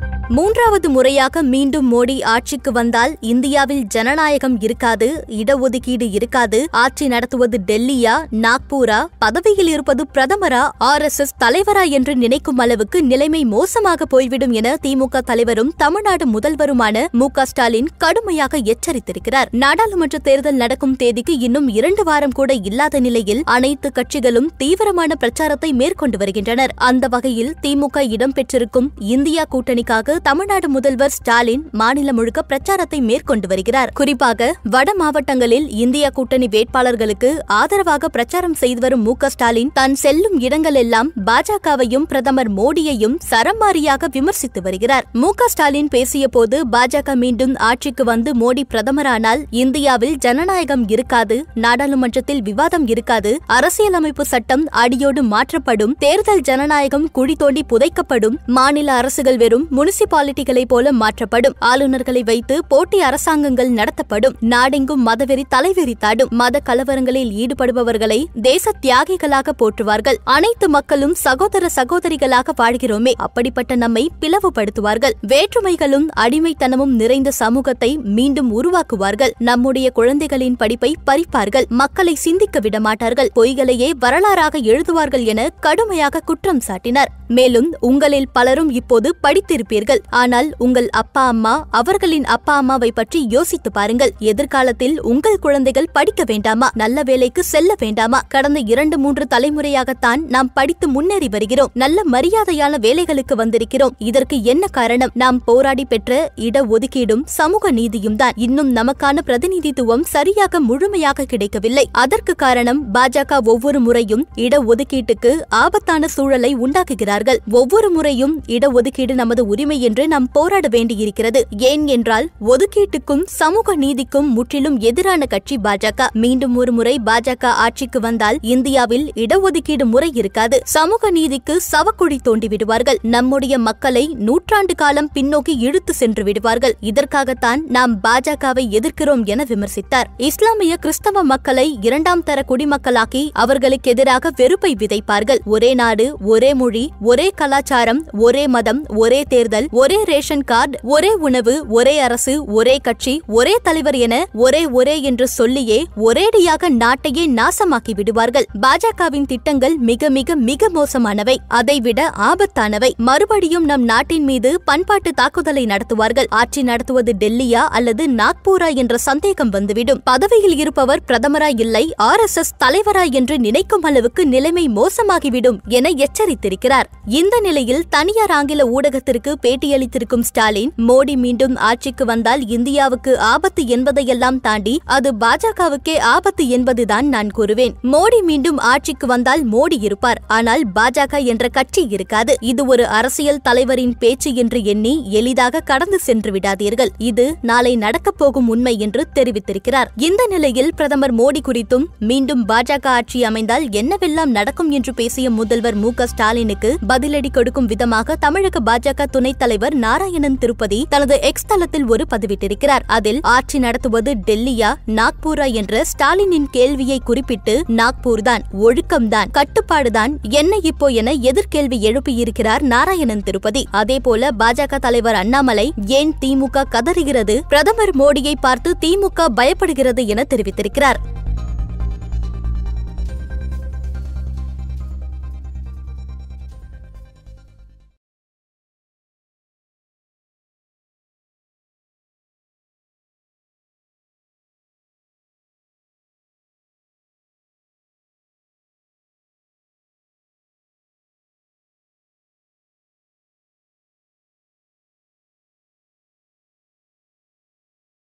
thank you மூன்றாவது முறையாக மீண்டும் மோடி ஆட்சிக்கு வந்தால் இந்தியாவில் ஜனநாயகம் இருக்காது இடஒதுக்கீடு இருக்காது ஆட்சி நடத்துவது டெல்லியா நாக்பூரா பதவியில் இருப்பது பிரதமரா ஆர் எஸ் எஸ் தலைவரா என்று நினைக்கும் அளவுக்கு நிலைமை மோசமாக போய்விடும் என திமுக தலைவரும் தமிழ்நாடு முதல்வருமான மு ஸ்டாலின் கடுமையாக எச்சரித்திருக்கிறார் நாடாளுமன்ற தேர்தல் நடக்கும் தேதிக்கு இன்னும் இரண்டு வாரம் கூட இல்லாத நிலையில் அனைத்து கட்சிகளும் தீவிரமான பிரச்சாரத்தை மேற்கொண்டு வருகின்றனர் அந்த வகையில் திமுக இடம்பெற்றிருக்கும் இந்தியா கூட்டணிக்காக தமிழ்நாடு முதல்வர் ஸ்டாலின் மாநிலம் முழுக்க பிரச்சாரத்தை மேற்கொண்டு வருகிறார் குறிப்பாக வட மாவட்டங்களில் இந்திய கூட்டணி வேட்பாளர்களுக்கு ஆதரவாக பிரச்சாரம் செய்து வரும் மு ஸ்டாலின் தான் செல்லும் இடங்களெல்லாம் பாஜகவையும் பிரதமர் மோடியையும் சரமாரியாக விமர்சித்து வருகிறார் மு ஸ்டாலின் பேசிய போது பாஜக மீண்டும் ஆட்சிக்கு வந்து மோடி பிரதமரானால் இந்தியாவில் ஜனநாயகம் இருக்காது நாடாளுமன்றத்தில் விவாதம் இருக்காது அரசியலமைப்பு சட்டம் அடியோடு மாற்றப்படும் தேர்தல் ஜனநாயகம் குழி தோண்டி புதைக்கப்படும் மாநில அரசுகள் வெறும் முனிசி பாலிட்டிகளை போல மாற்றப்படும் ஆளுநர்களை வைத்து போட்டி அரசாங்கங்கள் நடத்தப்படும் நாடெங்கும் மதவெறி தலைவெறி தாடும் மத கலவரங்களில் ஈடுபடுபவர்களை தேச தியாகிகளாக போற்றுவார்கள் அனைத்து மக்களும் சகோதர சகோதரிகளாக வாழ்கிறோமே அப்படிப்பட்ட நம்மை பிளவுபடுத்துவார்கள் வேற்றுமைகளும் அடிமைத்தனமும் நிறைந்த சமூகத்தை மீண்டும் உருவாக்குவார்கள் நம்முடைய குழந்தைகளின் படிப்பை பறிப்பார்கள் மக்களை சிந்திக்க விடமாட்டார்கள் பொய்களையே வரலாறாக எழுதுவார்கள் என கடுமையாக குற்றம் சாட்டினார் மேலும் உங்களில் பலரும் இப்போது படித்திருப்பீர்கள் ஆனால் உங்கள் அப்பா அம்மா அவர்களின் அப்பா அம்மாவை பற்றி யோசித்து பாருங்கள் எதிர்காலத்தில் உங்கள் குழந்தைகள் படிக்க வேண்டாமா நல்ல வேலைக்கு செல்ல வேண்டாமா கடந்த இரண்டு மூன்று தலைமுறையாகத்தான் நாம் படித்து முன்னேறி வருகிறோம் நல்ல மரியாதையான வேலைகளுக்கு வந்திருக்கிறோம் இதற்கு என்ன காரணம் நாம் போராடி பெற்ற இட ஒதுக்கீடும் சமூக நீதியும் தான் இன்னும் நமக்கான பிரதிநிதித்துவம் சரியாக முழுமையாக கிடைக்கவில்லை அதற்கு காரணம் பாஜக ஒவ்வொரு முறையும் இட ஒதுக்கீட்டுக்கு ஆபத்தான சூழலை உண்டாக்குகிறார்கள் கொண்டிருக்கிறார்கள் ஒவ்வொரு முறையும் இடஒதுக்கீடு நமது உரிமை என்று நாம் போராட வேண்டியிருக்கிறது ஏன் என்றால் ஒதுக்கீட்டுக்கும் சமூக நீதிக்கும் முற்றிலும் எதிரான கட்சி பாஜக மீண்டும் ஒரு முறை பாஜக ஆட்சிக்கு வந்தால் இந்தியாவில் இடஒதுக்கீடு முறை இருக்காது சமூக நீதிக்கு சவக்குழி தோண்டி விடுவார்கள் நம்முடைய மக்களை நூற்றாண்டு காலம் பின்னோக்கி இழுத்து சென்று விடுவார்கள் இதற்காகத்தான் நாம் பாஜகவை எதிர்க்கிறோம் என விமர்சித்தார் இஸ்லாமிய கிறிஸ்தவ மக்களை இரண்டாம் தர குடிமக்களாக்கி அவர்களுக்கு எதிராக வெறுப்பை விதைப்பார்கள் ஒரே நாடு ஒரே மொழி ஒரே கலாச்சாரம் ஒரே மதம் ஒரே தேர்தல் ஒரே ரேஷன் கார்டு ஒரே உணவு ஒரே அரசு ஒரே கட்சி ஒரே தலைவர் என ஒரே ஒரே என்று சொல்லியே ஒரேடியாக நாட்டையே நாசமாக்கி விடுவார்கள் பாஜகவின் திட்டங்கள் மிக மிக மிக மோசமானவை அதைவிட ஆபத்தானவை மறுபடியும் நம் நாட்டின் மீது பண்பாட்டு தாக்குதலை நடத்துவார்கள் ஆட்சி நடத்துவது டெல்லியா அல்லது நாக்பூரா என்ற சந்தேகம் வந்துவிடும் பதவியில் இருப்பவர் பிரதமரா இல்லை ஆர் எஸ் எஸ் தலைவரா என்று நினைக்கும் அளவுக்கு நிலைமை மோசமாகிவிடும் என எச்சரித்திருக்கிறார் இந்த நிலையில் தனியார் ஆங்கில ஊடகத்திற்கு பேட்டியளித்திருக்கும் ஸ்டாலின் மோடி மீண்டும் ஆட்சிக்கு வந்தால் இந்தியாவுக்கு ஆபத்து என்பதையெல்லாம் தாண்டி அது பாஜகவுக்கே ஆபத்து என்பதுதான் நான் கூறுவேன் மோடி மீண்டும் ஆட்சிக்கு வந்தால் மோடி இருப்பார் ஆனால் பாஜக என்ற கட்சி இருக்காது இது ஒரு அரசியல் தலைவரின் பேச்சு என்று எண்ணி எளிதாக கடந்து சென்று விடாதீர்கள் இது நாளை நடக்கப் போகும் உண்மை என்று தெரிவித்திருக்கிறார் இந்த நிலையில் பிரதமர் மோடி குறித்தும் மீண்டும் பாஜக ஆட்சி அமைந்தால் என்னவெல்லாம் நடக்கும் என்று பேசிய முதல்வர் மு ஸ்டாலினுக்கு பதிலடி கொடுக்கும் விதமாக தமிழக பாஜக துணைத் தலைவர் நாராயணன் திருப்பதி தனது எக்ஸ் தளத்தில் ஒரு பதிவிட்டிருக்கிறார் அதில் ஆட்சி நடத்துவது டெல்லியா நாக்பூரா என்ற ஸ்டாலினின் கேள்வியை குறிப்பிட்டு நாக்பூர் தான் ஒழுக்கம்தான் கட்டுப்பாடுதான் என்ன இப்போ என எதிர்கேள்வி எழுப்பியிருக்கிறார் நாராயணன் திருப்பதி அதேபோல பாஜக தலைவர் அண்ணாமலை ஏன் திமுக கதறுகிறது பிரதமர் மோடியை பார்த்து திமுக பயப்படுகிறது என தெரிவித்திருக்கிறார்